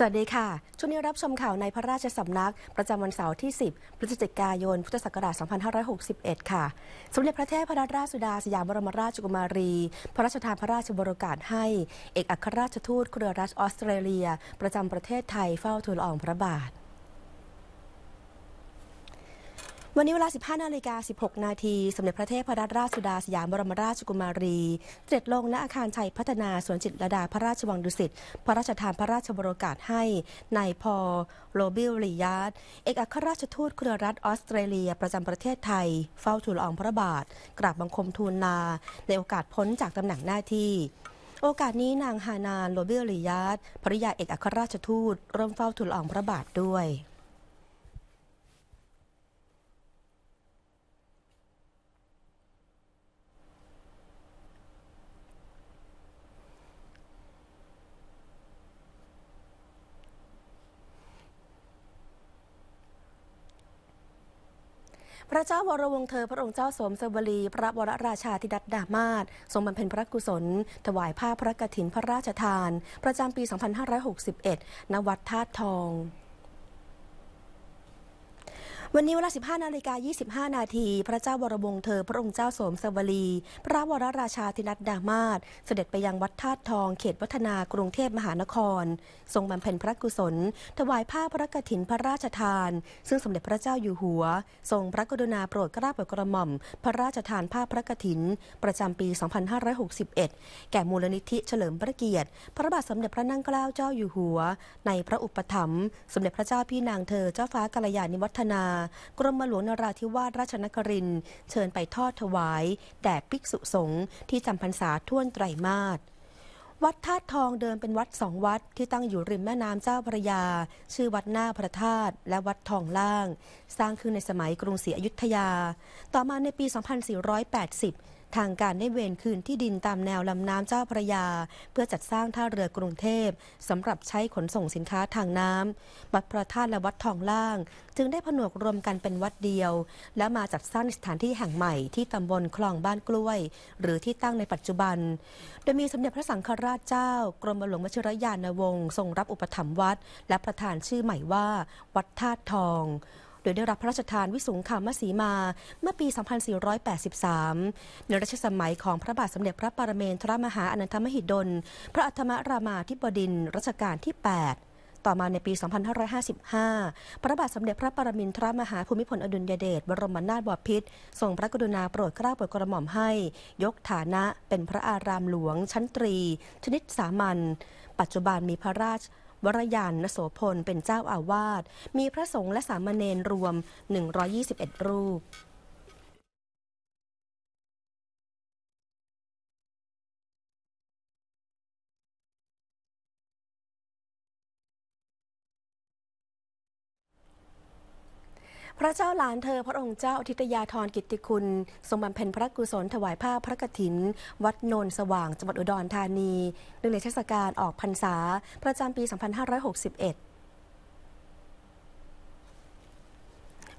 สวัสดีค่ะ ช่วงนี้รับชมข่าวในพระราชสำนักประจำวันเสาร์ที่ 10 พฤศจิกายน พุทธศักราช 2561 ค่ะ สมเด็จพระเทพระราชสุดาสยามบรมราชกุมารี พระราชทานพระราชบรกาศให้ เอกอัครราชทูตเครือรัฐออสเตรเลีย ประจำประเทศไทยเฝ้าทูลอองพระบาทวันนี้เวลา 15นาฬิกา 16 นาทีสมเด็จพระเทพรัตนราชสุดาสยามบรมราชกุมารีเสด็จลงณ อาคารชัยพัฒนาสวนจิตรดา พระราชวังดุสิต พระราชทานพระราชบรโอกาสให้ในายพอโรบิลริยาดเอกอัครราชทูตเครือรัฐออสเตรเลีย ประจำประเทศไทย เฝ้าทูลอองพระบาทกราบบังคมทูลลาในโอกาสพ้นจากตำแหน่งหน้าที่ โอกาสนี้นางฮานานโรเบลริยาดภริยาเอกอัครราชทูตร่วมเฝ้าทูลอองพระบาทด้วยพระเจ้าวรวงเธอพระองค์เจ้าสมสวลีพระวรราชาธิดัตดามาศทรงบำเพ็ญพระกุศล ถวายผ้าพระกฐินพระราชทานประจำปี 2561 ณ วัดธาตุทองวันนี้เวลา 15นาฬิกา25นาทีพระเจ้าวรวงเธอพระองค์เจ้าสมสวลี พระวรราชาธินัดดามาศเสด็จไปยังวัดธาตุทองเขตวัฒนากรุงเทพมหานคร ทรงบำเพ็ญพระกุศล ถวายผ้าพระกฐินพระราชทาน ซึ่งสมเด็จพระเจ้าอยู่หัว ทรงพระกรุณาโปรดกราบโปรดกระหม่อมพระราชทานผ้าพระกฐิน ประจำปี 2561 แก่มูลนิธิเฉลิมพระเกียรติ พระบาทสมเด็จพระนั่งเกล้าเจ้าอยู่หัว ในพระอุปถัมภ์สมเด็จพระเจ้าพี่นางเธอเจ้าฟ้ากัลยาณิวัฒนากรมหลวงนราธิวาสราชนคริน เชิญไปทอดถวาย แด่ภิกษุสงฆ์ที่จำพรรษาท่วนไตรมาสวัดธาตุทองเดิมเป็นวัดสองวัด ที่ตั้งอยู่ริมแม่น้ำเจ้าพระยา ชื่อวัดหน้าพระธาตุและวัดทองล่าง สร้างขึ้นในสมัยกรุงศรีอยุธยา ต่อมาในปี 2480ทางการได้เวนคืนที่ดินตามแนวลำน้ำเจ้าพระยา เพื่อจัดสร้างท่าเรือกรุงเทพสำหรับใช้ขนส่งสินค้าทางน้ำวัดพระธาตุและวัดทองล่าง จึงได้ผนวกรวมกันเป็นวัดเดียว และมาจัดสร้างสถานที่แห่งใหม่ที่ตำบลคลองบ้านกล้วย หรือที่ตั้งในปัจจุบัน โดยมีสมเด็จพระสังฆราชเจ้า กรมหลวงวชิรยานวงศ์ทรงรับอุปถัมภ์วัด และประทานชื่อใหม่ว่า วัดธาตุทองยได้รับพระราชทานวิสุงคามสีมาเมื่อปี 2483 ในรัชสมัยของพระบาทสมเด็จพระปรเมนทรมหาอนันทมหิดล พระอัฏมรามาธิบดินรัชกาลที่ 8 ต่อมาในปี 2555 พระบาทสมเด็จพระปรมินทรมหาภูมิพลอดุลยเดชบรมนาถบพิตรทรงพระกรุณาโปรดเกล้าโปรดกระหม่อมให้ ยกฐานะเป็นพระอารามหลวง ชั้นตรี ชนิดสามัญปัจจุบันมีพระราชวรยานนโสพล เป็นเจ้าอาวาสมีพระสงฆ์และสามเณรรวม 121 รูปพระเจ้าหลานเธอพระองค์เจ้าทิตยาธรกิติคุณทรงบำเพ็ญพระกุศลถวายผ้าพระกฐิน วัดโนนสว่างจังหวัดอุดรธานีเนื่องในเทศกาลออกพรรษา ประจำปี 2561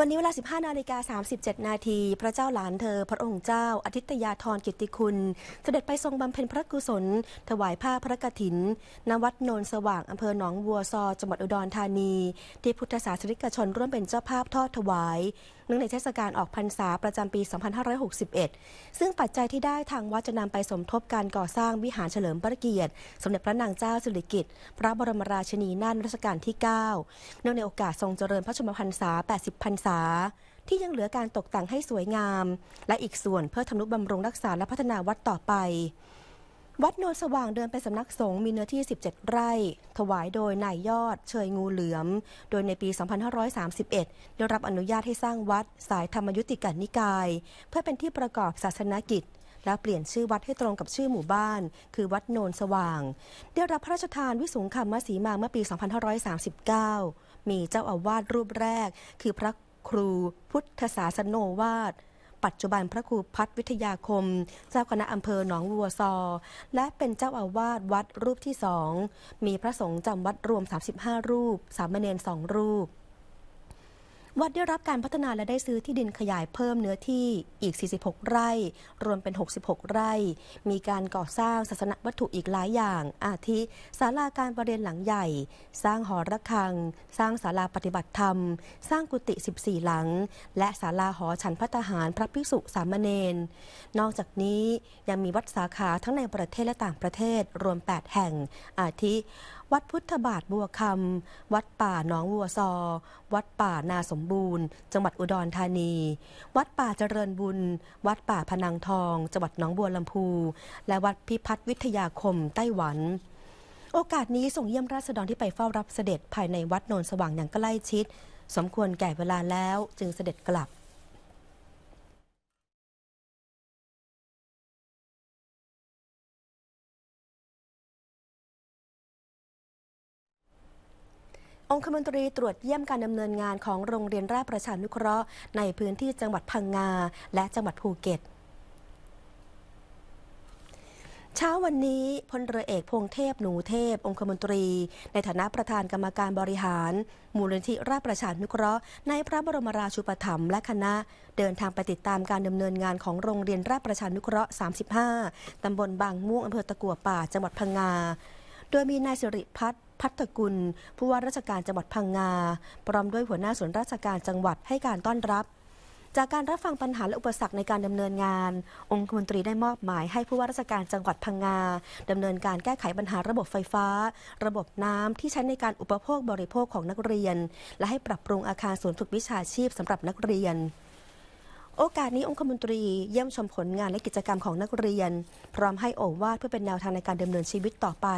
วันนี้เวลา 15นาฬิกา37นาที พระเจ้าหลานเธอ พระองค์เจ้าอธิตยาธรกิติคุณ เสด็จไปทรงบำเพ็ญพระกุศล ถวายผ้าพระกฐินณวัดโนนสว่างอำเภอหนองบัวซอจังหวัดอุดรธานี ที่พุทธศาสนิกชนร่วมเป็นเจ้าภาพทอดถวายเนื่องในเทศกาลออกพรรษาประจำปี 2561 ซึ่งปัจจัยที่ได้ทางวัดจะนำไปสมทบการก่อสร้างวิหารเฉลิมพระเกียรติสมเด็จพระนางเจ้าสิริกิติ์พระบรมราชินีนาถรัชกาลที่9เนื่องในโอกาสทรงเจริญพระชนมพรรษา 80พรรษา ที่ยังเหลือการตกแต่งให้สวยงาม และอีกส่วนเพื่อทำนุบำรุงรักษาและพัฒนาวัดต่อไปวัดโนนสว่างเดินไปสำนักสงฆ์มีเนื้อที่ 17 ไร่ ถวายโดยนายยอดเชยงูเหลือม โดยในปี 2531ได้รับอนุญาตให้สร้างวัด สายธรรมยุติกันนิกาย เพื่อเป็นที่ประกอบศาสนกิจ และเปลี่ยนชื่อวัดให้ตรงกับชื่อหมู่บ้าน คือวัดโนนสว่าง ได้รับพระราชทานวิสุงคำมสีมาเมื่อปี 2539 มีเจ้าอาวาสรูปแรก คือพระครูพุทธศาสโนวาดปัจจุบันพระครูพัฒวิทยาคม เจ้าคณะอำเภอหนองวัวซอ และเป็นเจ้าอาวาสวัดรูปที่สองมีพระสงฆ์จำวัดรวม 35 รูป สามเณรสองรูปวัดได้รับการพัฒนาและได้ซื้อที่ดินขยายเพิ่มเนื้อที่อีก 46 ไร่ รวมเป็น 66 ไร่ มีการก่อสร้างศาสนวัตถุอีกหลายอย่าง อาทิศาลาการประเรียนหลังใหญ่ สร้างหอระฆัง สร้างศาลาปฏิบัติธรรม สร้างกุฏิ 14 หลัง และศาลาหอฉันพัฒหารพระภิกษุสามเณร นอกจากนี้ยังมีวัดสาขาทั้งในประเทศและต่างประเทศรวม 8 แห่ง อาทิวัดพุทธบาทบัวคำวัดป่าหนองวัวซอ วัดป่านาสมบูรณ์ จังหวัดอุดรธานี วัดป่าเจริญบุญ วัดป่าพนังทองจังหวัดหนองบัวลำพูและวัดพิพัฒน์วิทยาคมไต้หวัน โอกาสนี้ส่งเยี่ยมราษฎรที่ไปเฝ้ารับเสด็จภายในวัดโนนสว่างอย่างใกล้ชิด สมควรแก่เวลาแล้วจึงเสด็จกลับองคมนตรีตรวจเยี่ยมการดำเนินงานของโรงเรียนราชประชานุเคราะห์ ในพื้นที่จังหวัดพังงาและจังหวัดภูเก็ต เช้าวันนี้พลเรือเอกพงเทพหนูเทพ องคมนตรี ในฐานะประธานกรรมการบริหาร มูลนิธิราชประชานุเคราะห์ ในพระบรมราชูปถัมภ์และคณะเดินทางไปติดตามการดำเนินงานของโรงเรียนราชประชานุเคราะห์ 35 ตำบลบางม่วงอำเภอตะกัวป่าจังหวัดพังงา โดยมีนายสิริพัฒนพัฒกุล ผู้ว่าราชการจังหวัดพังงาพร้อมด้วยหัวหน้าส่วนราชการจังหวัดให้การต้อนรับ จากการรับฟังปัญหาและอุปสรรคในการดำเนินงานองคมนตรีได้มอบหมายให้ผู้ว่าราชการจังหวัดพังงาดำเนินการแก้ไขปัญหาระบบไฟฟ้า ระบบน้ำที่ใช้ในการอุปโภคบริโภคของนักเรียน และให้ปรับปรุงอาคารศูนย์ฝึกวิชาชีพสำหรับนักเรียน โอกาสนี้องคมนตรีเยี่ยมชมผลงานและกิจกรรมของนักเรียน พร้อมให้โอวาทเพื่อเป็นแนวทางในการดำเนินชีวิตต่อไป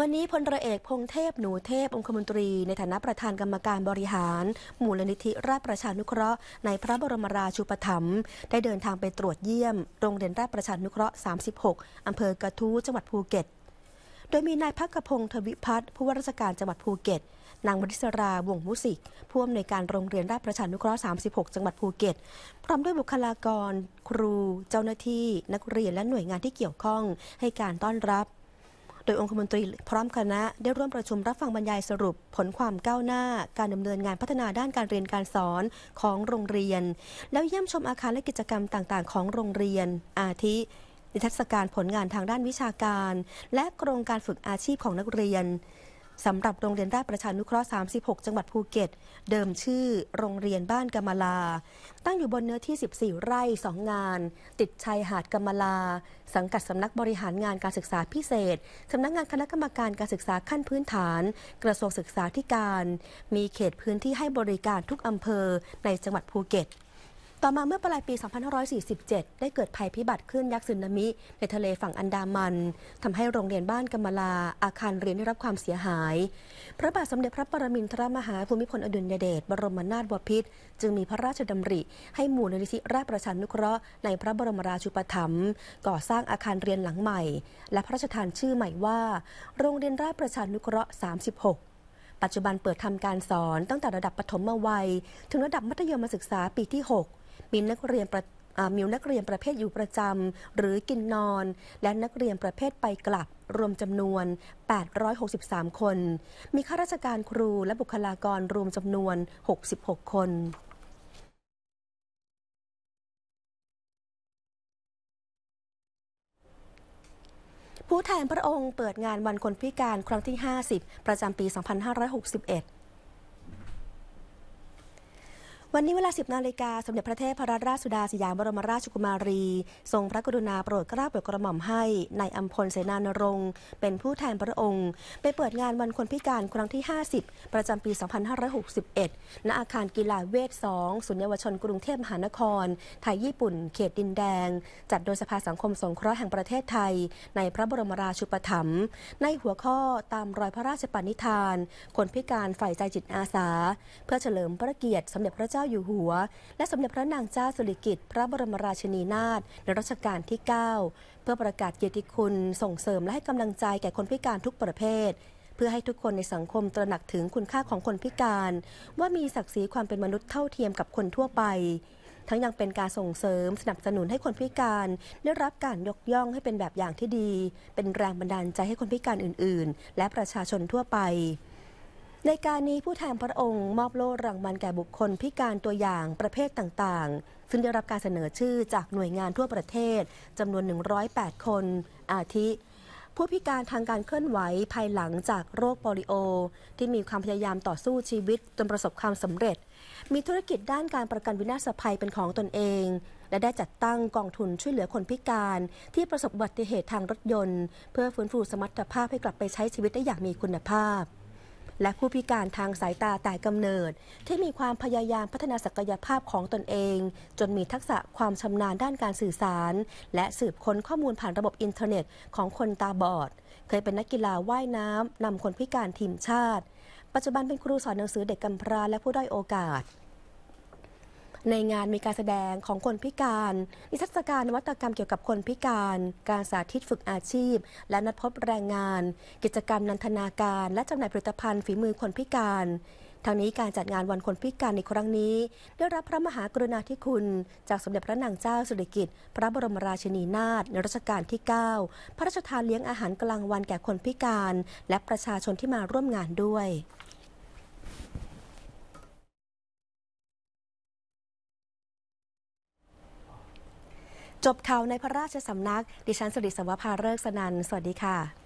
วันนี้พลเรือเอกพงเทพหนูเทพองคมนตรี ในฐานะประธานกรรมการบริหารมูลนิธิราชประชานุเคราะห์ ในพระบรมราชูปถัมภ์ได้เดินทางไปตรวจเยี่ยมโรงเรียนราชประชานุเคราะห์ 36อำเภอกระทู้จังหวัดภูเก็ต โดยมีนายพักกระพงศ์ทวิพัฒน์ผู้ว่าราชการจังหวัดภูเก็ต นางวริศราวงมุสิกผู้อำนวยการโรงเรียนราชประชานุเคราะห์ 36 จังหวัดภูเก็ต พร้อมด้วยบุคลากรครูเจ้าหน้าที่นักเรียนและหน่วยงานที่เกี่ยวข้องให้การต้อนรับโดยองคมนตรีพร้อมคณะได้ร่วมประชุมรับฟังบรรยายสรุปผลความก้าวหน้าการดำเนินงานพัฒนาด้านการเรียนการสอนของโรงเรียน แล้วเยี่ยมชมอาคารและกิจกรรมต่างๆ ของโรงเรียนอาทินเทศการผลงานทางด้านวิชาการ และโครงการฝึกอาชีพของนักเรียนสำหรับโรงเรียนราชประชานุเคราะห์ 36 จังหวัดภูเก็ต เดิมชื่อโรงเรียนบ้านกำมลาตั้งอยู่บนเนื้อที่ 14 ไร่2งาน ติดชายหาดกำมลา สังกัดสำนักบริหารงานการศึกษาพิเศษ สำนักงานคณะกรรมการการศึกษาขั้นพื้นฐาน กระทรวงศึกษาธิการ มีเขตพื้นที่ให้บริการทุกอำเภอในจังหวัดภูเก็ตต่อมาเมื่อปลายปี 2547 ได้เกิดภัยพิบัติขึ้นยักษ์สึนามิ ในทะเลฝั่งอันดามัน ทำให้โรงเรียนบ้านกำมลาอาคารเรียนได้รับความเสียหาย พระบาทสมเด็จพระปรมินทรมหาภูมิพลอดุลยเดชบรมนาถบพิตรจึงมีพระราชดำริ ให้หมู่นิธิราชประชานุเคราะห์ในพระบรมราชูปถัมภ์ก่อสร้างอาคารเรียนหลังใหม่ และพระราชทานชื่อใหม่ว่า โรงเรียนราชประชานุเคราะห์ 36 ปัจจุบันเปิดทำการสอนตั้งแต่ระดับปฐมวัยถึงระดับมัธยมศึกษาปีที่ 6มีนักเรียนประมีนักเรียนประเภทอยู่ประจำหรือกินนอน และนักเรียนประเภทไปกลับรวมจำนวน 863 คน มีข้าราชการครูและบุคลากรรวมจำนวน 66 คน ผู้แทนพระองค์เปิดงานวันคนพิการครั้งที่ 50 ประจำปี 2561วันนี้เวลา 10นาฬิกาสมเด็จพระเทพรัตนราชสุดาสยามบรมราชกุมารี ทรงพระกรุณาโปรดเกล้าโปรดกระหม่อมให้ ในอัมพลเสนานรงค์ เป็นผู้แทนพระองค์ ไปเปิดงานวันคนพิการครั้งที่ 50 ประจำปี 2561 ณ อาคารกีฬาเวท 2 ศูนย์เยาวชนกรุงเทพมหานคร ไทย ญี่ปุ่น เขตดินแดง จัดโดยสภาสังคมสงเคราะห์แห่งประเทศไทย ในพระบรมราชูปถัมภ์ในหัวข้อตามรอยพระราชปณิธานคนพิการฝ่ายใจจิตอาสา เพื่อเฉลิมพระเกียรติสมเด็จพระเจ้าอยู่หัวและสมเด็จพระนางเจ้าสุริกิติ์พระบรมราชินีนาถในรัชกาลที่ 9 เพื่อประกาศเกียรติคุณส่งเสริมและให้กำลังใจแก่คนพิการทุกประเภท เพื่อให้ทุกคนในสังคมตระหนักถึงคุณค่าของคนพิการว่ามีศักดิ์ศรีความเป็นมนุษย์เท่าเทียมกับคนทั่วไป ทั้งยังเป็นการส่งเสริมสนับสนุนให้คนพิการ ได้รับการยกย่องให้เป็นแบบอย่างที่ดี เป็นแรงบันดาลใจให้คนพิการอื่นๆ และประชาชนทั่วไปในการนี้ผู้แทนพระองค์มอบโล่รางวัลแก่บุคคลพิการตัวอย่างประเภทต่างๆ ซึ่งได้รับการเสนอชื่อจากหน่วยงานทั่วประเทศจำนวน 108 คนอาทิ ผู้พิการทางการเคลื่อนไหวภายหลังจากโรคโปลิโอ ที่มีความพยายามต่อสู้ชีวิตจนประสบความสำเร็จ มีธุรกิจด้านการประกันวินาศภัยเป็นของตนเอง และได้จัดตั้งกองทุนช่วยเหลือคนพิการ ที่ประสบอุบัติเหตุทางรถยนต์เพื่อฟื้นฟูสมรรถภาพให้กลับไปใช้ชีวิตได้อย่างมีคุณภาพและผู้พิการทางสายตาแต่กำเนิด ที่มีความพยายามพัฒนาศักยภาพของตนเอง จนมีทักษะความชำนาญด้านการสื่อสารและสืบค้นข้อมูลผ่านระบบอินเทอร์เน็ตของคนตาบอด เคยเป็นนักกีฬาว่ายน้ำนำคนพิการทีมชาติ ปัจจุบันเป็นครูสอนหนังสือเด็กกำพร้าและผู้ด้อยโอกาสในงานมีการแสดงของคนพิการนิทรรศการนวัตกรรมเกี่ยวกับคนพิการ การสาธิตฝึกอาชีพ และนัดพบแรงงาน กิจกรรมนันทนาการ และจำหน่ายผลิตภัณฑ์ ฝีมือคนพิการทางนี้การจัดงานวันคนพิการในครั้งนี้ ได้รับพระมหากรุณาธิคุณ จากสมเด็จพระนางเจ้าสุริกิติ์พระบรมราชินีนาถในรัชกาลที่9พระราชทานเลี้ยงอาหารกลางวันแก่คนพิการ และประชาชนที่มาร่วมงานด้วยจบข่าวในพระราชสำนัก ดิฉันสุริสวัภาเริกสนัน สวัสดีค่ะ